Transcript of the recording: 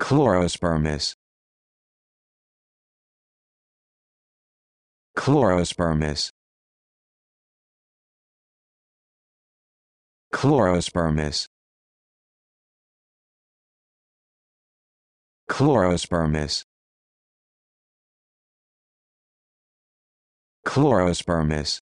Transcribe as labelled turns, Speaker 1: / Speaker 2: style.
Speaker 1: Chlorospermis. Chlorospermis. Chlorospermis. Chlorospermis. Chlorospermis.